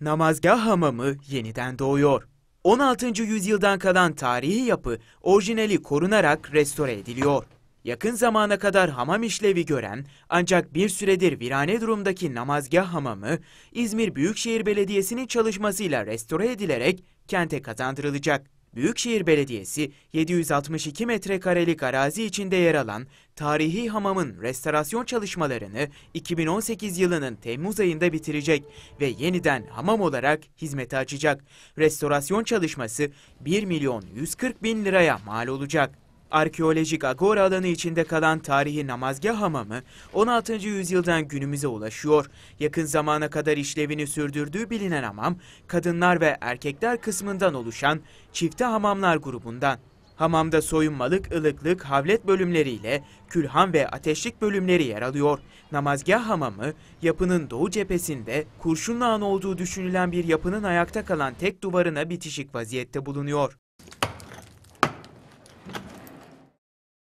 Namazgah Hamamı yeniden doğuyor. 16. yüzyıldan kalan tarihi yapı orijinali korunarak restore ediliyor. Yakın zamana kadar hamam işlevi gören ancak bir süredir virane durumdaki namazgah hamamı İzmir Büyükşehir Belediyesi'nin çalışmasıyla restore edilerek kente kazandırılacak. Büyükşehir Belediyesi 762 metrekarelik arazi içinde yer alan tarihi hamamın restorasyon çalışmalarını 2018 yılının Temmuz ayında bitirecek ve yeniden hamam olarak hizmete açacak. Restorasyon çalışması 1 milyon 140 bin liraya mal olacak. Arkeolojik Agora alanı içinde kalan tarihi namazgah hamamı 16. yüzyıldan günümüze ulaşıyor. Yakın zamana kadar işlevini sürdürdüğü bilinen hamam, kadınlar ve erkekler kısmından oluşan çifte hamamlar grubundan. Hamamda soyunmalık, ılıklık, havlet bölümleriyle külhan ve ateşlik bölümleri yer alıyor. Namazgah hamamı yapının doğu cephesinde kurşunla an olduğu düşünülen bir yapının ayakta kalan tek duvarına bitişik vaziyette bulunuyor.